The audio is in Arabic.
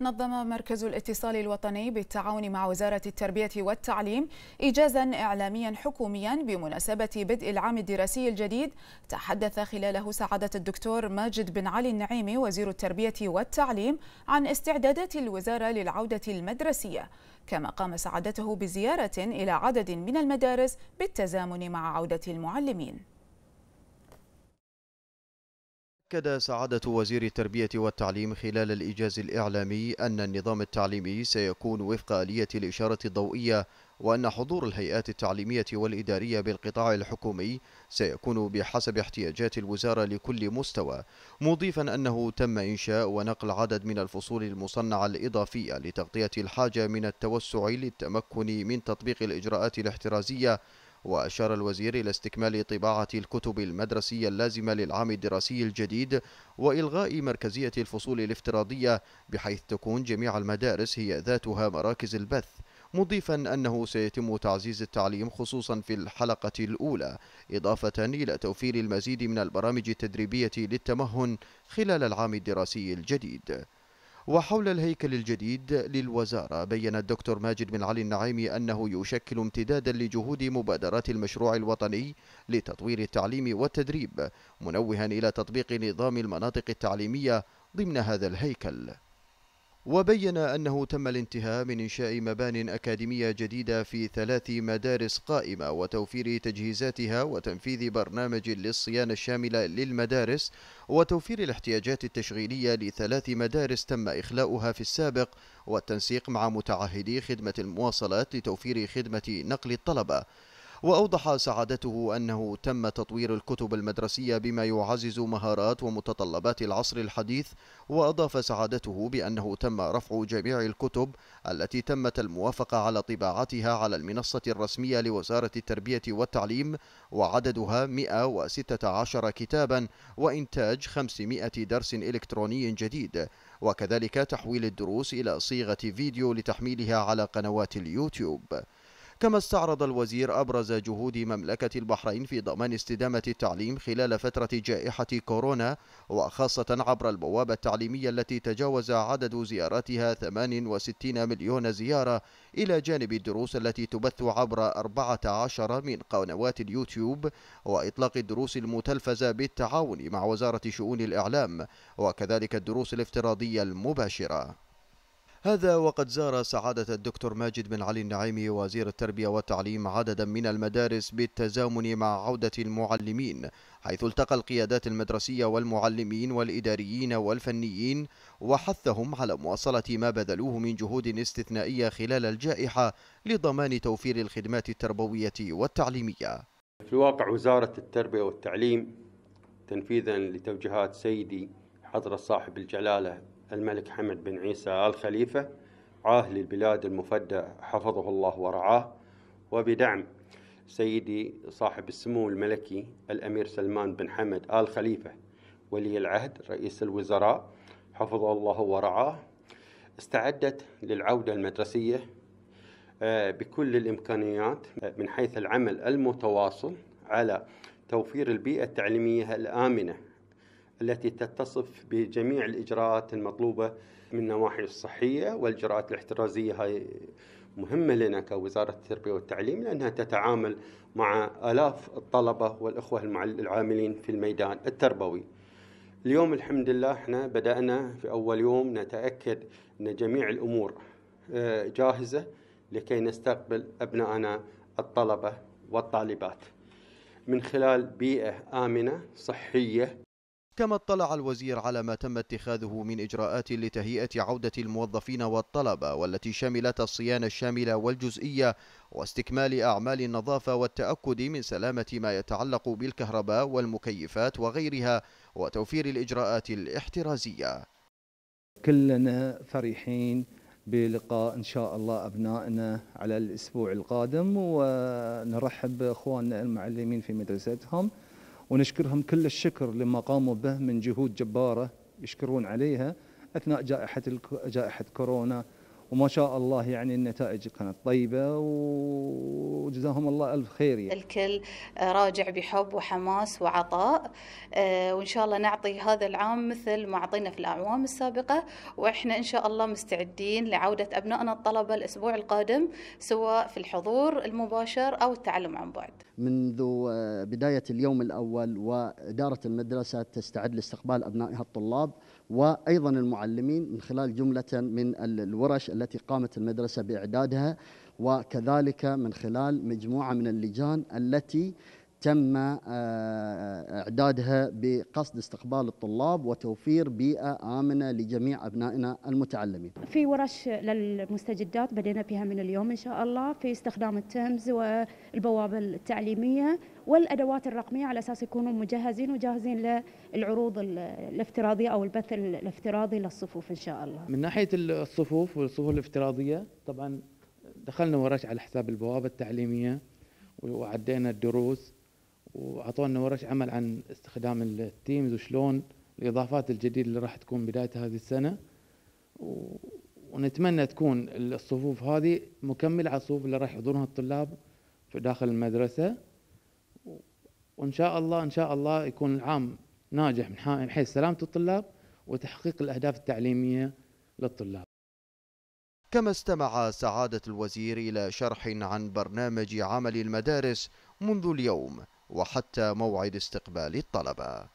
نظم مركز الاتصال الوطني بالتعاون مع وزارة التربية والتعليم إيجازا إعلاميا حكوميا بمناسبة بدء العام الدراسي الجديد تحدث خلاله سعادة الدكتور ماجد بن علي النعيمي وزير التربية والتعليم عن استعدادات الوزارة للعودة المدرسية كما قام سعادته بزيارة إلى عدد من المدارس بالتزامن مع عودة المعلمين أكد سعادة وزير التربية والتعليم خلال الإيجاز الإعلامي أن النظام التعليمي سيكون وفق آلية الإشارة الضوئية وأن حضور الهيئات التعليمية والإدارية بالقطاع الحكومي سيكون بحسب احتياجات الوزارة لكل مستوى مضيفا أنه تم إنشاء ونقل عدد من الفصول المصنعة الإضافية لتغطية الحاجة من التوسع للتمكن من تطبيق الإجراءات الاحترازية وأشار الوزير إلى استكمال طباعة الكتب المدرسية اللازمة للعام الدراسي الجديد وإلغاء مركزية الفصول الافتراضية بحيث تكون جميع المدارس هي ذاتها مراكز البث مضيفا أنه سيتم تعزيز التعليم خصوصا في الحلقة الأولى إضافة إلى توفير المزيد من البرامج التدريبية للتمهن خلال العام الدراسي الجديد وحول الهيكل الجديد للوزارة بين الدكتور ماجد بن علي النعيمي أنه يشكل امتدادا لجهود مبادرات المشروع الوطني لتطوير التعليم والتدريب منوها إلى تطبيق نظام المناطق التعليمية ضمن هذا الهيكل وبين أنه تم الانتهاء من إنشاء مبان أكاديمية جديدة في ثلاث مدارس قائمة وتوفير تجهيزاتها وتنفيذ برنامج للصيانة الشاملة للمدارس وتوفير الاحتياجات التشغيلية لثلاث مدارس تم إخلاؤها في السابق والتنسيق مع متعهدي خدمة المواصلات لتوفير خدمة نقل الطلبة وأوضح سعادته أنه تم تطوير الكتب المدرسية بما يعزز مهارات ومتطلبات العصر الحديث وأضاف سعادته بأنه تم رفع جميع الكتب التي تمت الموافقة على طباعتها على المنصة الرسمية لوزارة التربية والتعليم وعددها 116 كتابا وإنتاج 500 درس إلكتروني جديد وكذلك تحويل الدروس إلى صيغة فيديو لتحميلها على قنوات اليوتيوب كما استعرض الوزير أبرز جهود مملكة البحرين في ضمان استدامة التعليم خلال فترة جائحة كورونا وخاصة عبر البوابة التعليمية التي تجاوز عدد زياراتها 68 مليون زيارة إلى جانب الدروس التي تبث عبر 14 من قنوات اليوتيوب وإطلاق الدروس المتلفزة بالتعاون مع وزارة شؤون الإعلام وكذلك الدروس الافتراضية المباشرة هذا وقد زار سعادة الدكتور ماجد بن علي النعيمي وزير التربية والتعليم عددا من المدارس بالتزامن مع عودة المعلمين حيث التقى القيادات المدرسية والمعلمين والإداريين والفنيين وحثهم على مواصلة ما بذلوه من جهود استثنائية خلال الجائحة لضمان توفير الخدمات التربوية والتعليمية في الواقع وزارة التربية والتعليم تنفيذا لتوجيهات سيدي حضرة صاحب الجلالة الملك حمد بن عيسى آل خليفة عاهل البلاد المفدى حفظه الله ورعاه وبدعم سيدي صاحب السمو الملكي الأمير سلمان بن حمد آل خليفة ولي العهد رئيس الوزراء حفظه الله ورعاه استعدت للعودة المدرسية آه، بكل الإمكانيات آه، من حيث العمل المتواصل على توفير البيئة التعليمية الآمنة التي تتصف بجميع الإجراءات المطلوبة من النواحي الصحية والإجراءات الاحترازية هاي مهمة لنا كوزارة التربية والتعليم لأنها تتعامل مع آلاف الطلبة والإخوة العاملين في الميدان التربوي اليوم الحمد لله احنا بدأنا في أول يوم نتأكد أن جميع الأمور آه، جاهزة لكي نستقبل أبنائنا الطلبة والطالبات من خلال بيئة آمنة صحية كما اطلع الوزير على ما تم اتخاذه من إجراءات لتهيئة عودة الموظفين والطلبة والتي شملت الصيانة الشاملة والجزئية واستكمال أعمال النظافة والتأكد من سلامة ما يتعلق بالكهرباء والمكيفات وغيرها وتوفير الإجراءات الاحترازية كلنا فرحين بلقاء إن شاء الله أبنائنا على الأسبوع القادم ونرحب بأخواننا المعلمين في مدرستهم ونشكرهم كل الشكر لما قاموا به من جهود جبارة يشكرون عليها أثناء جائحة, جائحة كورونا وما شاء الله يعني النتائج كانت طيبة وجزاهم الله ألف خير يعني. الكل آه، راجع بحب وحماس وعطاء آه، وإن شاء الله نعطي هذا العام مثل ما أعطينا في الأعوام السابقة وإحنا إن شاء الله مستعدين لعودة أبنائنا الطلبة الأسبوع القادم سواء في الحضور المباشر أو التعلم عن بعد منذ آه، بداية اليوم الأول وإدارة المدرسة تستعد لاستقبال أبنائها الطلاب وأيضا المعلمين من خلال جملة من الورش التي قامت المدرسة بإعدادها وكذلك من خلال مجموعة من اللجان التي تم آه، آه، اعدادها بقصد استقبال الطلاب وتوفير بيئه امنه لجميع ابنائنا المتعلمين. في ورش للمستجدات بدينا بها من اليوم ان شاء الله في استخدام التيمز والبوابه التعليميه والادوات الرقميه على اساس يكونوا مجهزين وجاهزين للعروض الافتراضيه او البث الافتراضي للصفوف ان شاء الله. من ناحيه الصفوف والصفوف الافتراضيه طبعا دخلنا ورش على حساب البوابه التعليميه وعدينا الدروس واعطونا ورش عمل عن استخدام التيمز وشلون الاضافات الجديده اللي راح تكون بدايه هذه السنه ونتمنى تكون الصفوف هذه مكمله على الصفوف اللي راح يحضرونها الطلاب في داخل المدرسه وان شاء الله ان شاء الله يكون العام ناجح من حيث سلامه الطلاب وتحقيق الاهداف التعليميه للطلاب كما استمع سعادة الوزير إلى شرح عن برنامج عمل المدارس منذ اليوم وحتى موعد استقبال الطلبة